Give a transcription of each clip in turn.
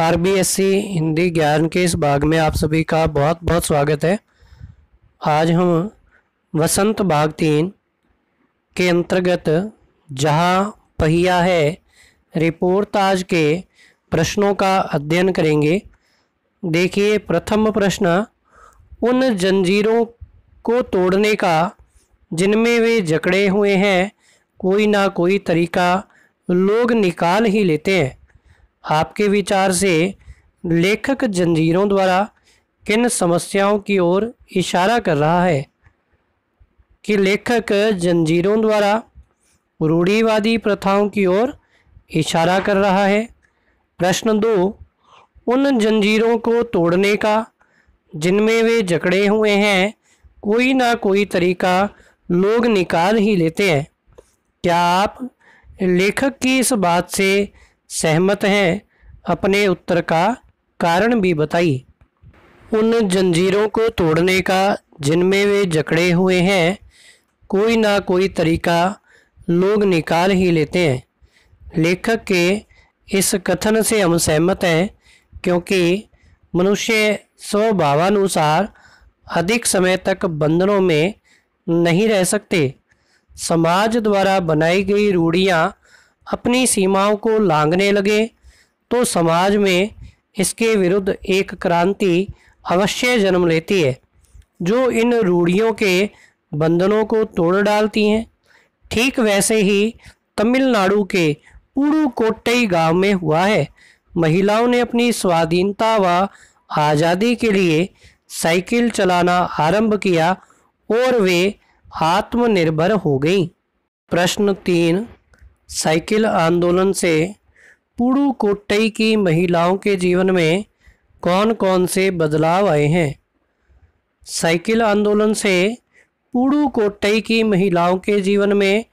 are B S C Hindi ज्ञान के इस भाग में आप सभी का बहुत बहुत स्वागत है आज हम वसंत भाग तीन के अंतर्गत जहाँ पहिया है रिपोर्टाज के प्रश्नों का अध्ययन करेंगे देखिए प्रथम प्रश्न उन जंजीरों को तोड़ने का जिनमें वे जकड़े हुए हैं कोई ना कोई तरीका लोग निकाल ही लेते हैं आपके विचार से लेखक जंजीरों द्वारा किन समस्याओं की ओर इशारा कर रहा है कि लेखक जंजीरों द्वारा रूढ़ीवादी प्रथाओं की ओर इशारा कर रहा है प्रश्न दो उन जंजीरों को तोड़ने का जिनमें वे जकड़े हुए हैं कोई ना कोई तरीका लोग निकाल ही लेते हैं क्या आप लेखक की इस बात से सहमत हैं अपने उत्तर का कारण भी बताई उन जंजीरों को तोड़ने का जिनमें वे जकड़े हुए हैं कोई ना कोई तरीका लोग निकाल ही लेते हैं लेखक के इस कथन से हम सहमत हैं क्योंकि मनुष्य स्वभावानुसार अधिक समय तक बंधनों में नहीं रह सकते समाज द्वारा बनाई गई रूढ़ियाँ अपनी सीमाओं को लांघने लगे तो समाज में इसके विरुद्ध एक क्रांति अवश्य जन्म लेती है जो इन रूढ़ियों के बंधनों को तोड़ डालती हैं ठीक वैसे ही तमिलनाडु के पुडुकोट्टई गांव में हुआ है महिलाओं ने अपनी स्वाधीनता व आज़ादी के लिए साइकिल चलाना आरंभ किया और वे आत्मनिर्भर हो गईं प्रश्न तीन साइकिल आंदोलन से पुडुकोट्टई की महिलाओं के जीवन में कौन कौन से बदलाव आए हैं साइकिल आंदोलन से पुडुकोट्टई की महिलाओं के जीवन में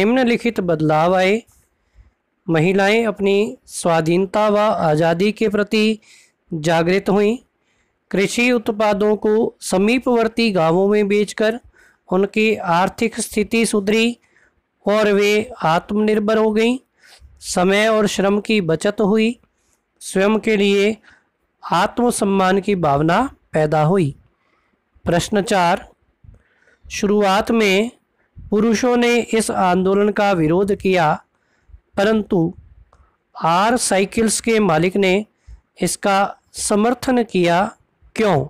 निम्नलिखित बदलाव आए महिलाएं अपनी स्वाधीनता व आज़ादी के प्रति जागृत हुई कृषि उत्पादों को समीपवर्ती गांवों में बेचकर उनकी आर्थिक स्थिति सुधरी और वे आत्मनिर्भर हो गईं समय और श्रम की बचत हुई स्वयं के लिए आत्मसम्मान की भावना पैदा हुई प्रश्न चार शुरुआत में पुरुषों ने इस आंदोलन का विरोध किया परंतु आर साइकिल्स के मालिक ने इसका समर्थन किया क्यों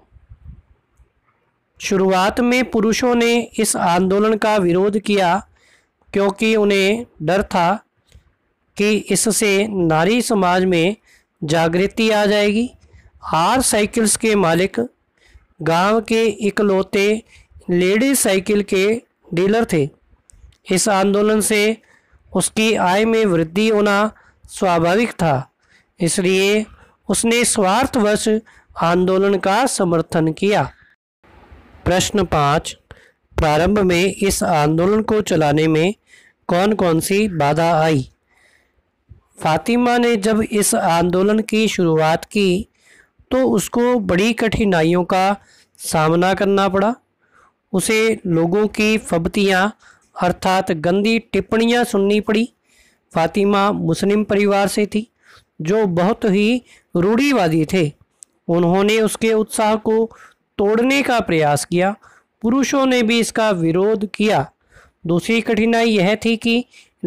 शुरुआत में पुरुषों ने इस आंदोलन का विरोध किया क्योंकि उन्हें डर था कि इससे नारी समाज में जागृति आ जाएगी आर साइकिल्स के मालिक गांव के इकलौते लेडीज साइकिल के डीलर थे इस आंदोलन से उसकी आय में वृद्धि होना स्वाभाविक था इसलिए उसने स्वार्थवश आंदोलन का समर्थन किया प्रश्न पाँच प्रारंभ में इस आंदोलन को चलाने में कौन कौन सी बाधा आई फातिमा ने जब इस आंदोलन की शुरुआत की तो उसको बड़ी कठिनाइयों का सामना करना पड़ा उसे लोगों की फबतियाँ अर्थात गंदी टिप्पणियाँ सुननी पड़ी फातिमा मुस्लिम परिवार से थी जो बहुत ही रूढ़ीवादी थे उन्होंने उसके उत्साह को तोड़ने का प्रयास किया पुरुषों ने भी इसका विरोध किया दूसरी कठिनाई यह थी कि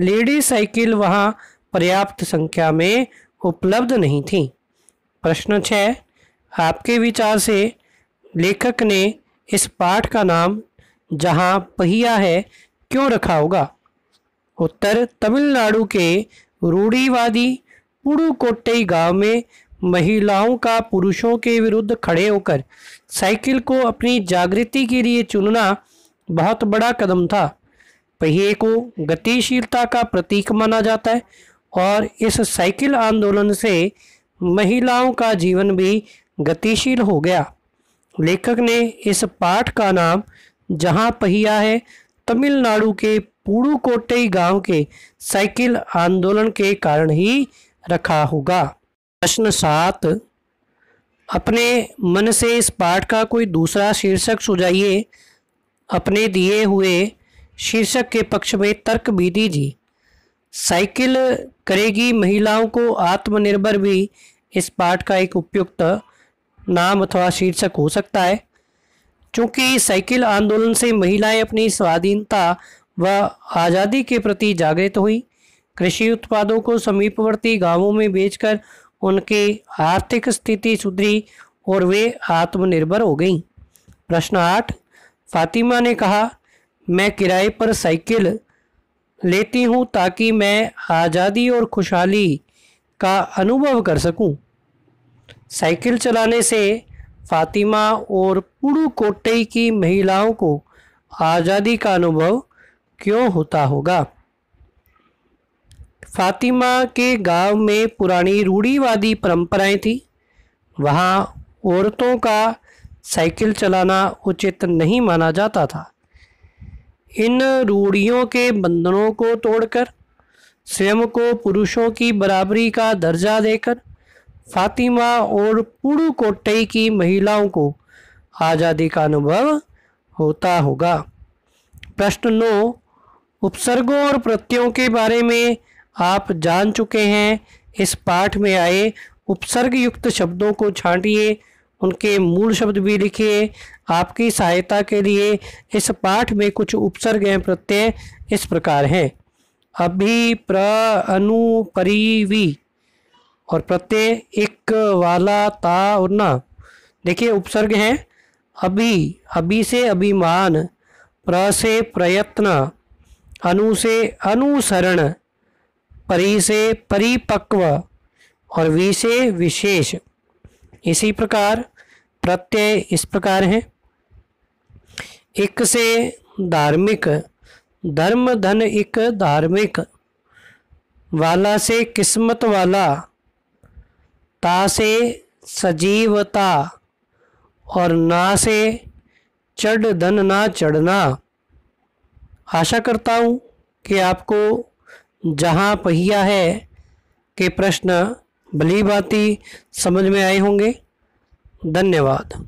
लेडी साइकिल वहाँ पर्याप्त संख्या में उपलब्ध नहीं थी प्रश्न छः आपके विचार से लेखक ने इस पाठ का नाम जहाँ पहिया है क्यों रखा होगा उत्तर तमिलनाडु के रूढ़ीवादी पुडुकोट्टई गांव में महिलाओं का पुरुषों के विरुद्ध खड़े होकर साइकिल को अपनी जागृति के लिए चुनना बहुत बड़ा कदम था पहिए को गतिशीलता का प्रतीक माना जाता है और इस साइकिल आंदोलन से महिलाओं का जीवन भी गतिशील हो गया लेखक ने इस पाठ का नाम जहाँ पहिया है तमिलनाडु के पुडुकोटई गांव के साइकिल आंदोलन के कारण ही रखा होगा प्रश्न सात अपने मन से इस पाठ का कोई दूसरा शीर्षक सुझाइए अपने दिए हुए शीर्षक के पक्ष में तर्क भी दीजिए साइकिल करेगी महिलाओं को आत्मनिर्भर भी इस पाठ का एक उपयुक्त नाम अथवा शीर्षक हो सकता है चूँकि साइकिल आंदोलन से महिलाएं अपनी स्वाधीनता व आज़ादी के प्रति जागृत हुई कृषि उत्पादों को समीपवर्ती गांवों में बेचकर उनकी आर्थिक स्थिति सुधरी और वे आत्मनिर्भर हो गईं प्रश्न आठ फातिमा ने कहा मैं किराए पर साइकिल लेती हूँ ताकि मैं आज़ादी और खुशहाली का अनुभव कर सकूँ साइकिल चलाने से फातिमा और पुड़ुकोटे की महिलाओं को आज़ादी का अनुभव क्यों होता होगा फातिमा के गांव में पुरानी रूढ़ीवादी परंपराएं थी वहाँ औरतों का साइकिल चलाना उचित नहीं माना जाता था इन रूढ़ियों के बंधनों को तोड़कर स्वयं को पुरुषों की बराबरी का दर्जा देकर फातिमा और पुड़ुकोटे की महिलाओं को आज़ादी का अनुभव होता होगा प्रश्न नौ उपसर्गों और प्रत्ययों के बारे में आप जान चुके हैं इस पाठ में आए उपसर्ग युक्त शब्दों को छांटिए उनके मूल शब्द भी लिखिए आपकी सहायता के लिए इस पाठ में कुछ उपसर्ग एवं प्रत्यय इस प्रकार हैं अभी प्र अनु परिवी और प्रत्यय इक वाला ता और ना देखिए उपसर्ग हैं अभी अभी से अभिमान प्र से प्रयत्न अनु से अनुसरण परी से परिपक्व और वी से विशेष इसी प्रकार प्रत्यय इस प्रकार है एक से धार्मिक धर्म धन एक धार्मिक वाला से किस्मत वाला ता से सजीवता और ना से चढ़ धन ना चढ़ना आशा करता हूँ कि आपको जहाँ पहिया है के प्रश्न भली बाती समझ में आए होंगे धन्यवाद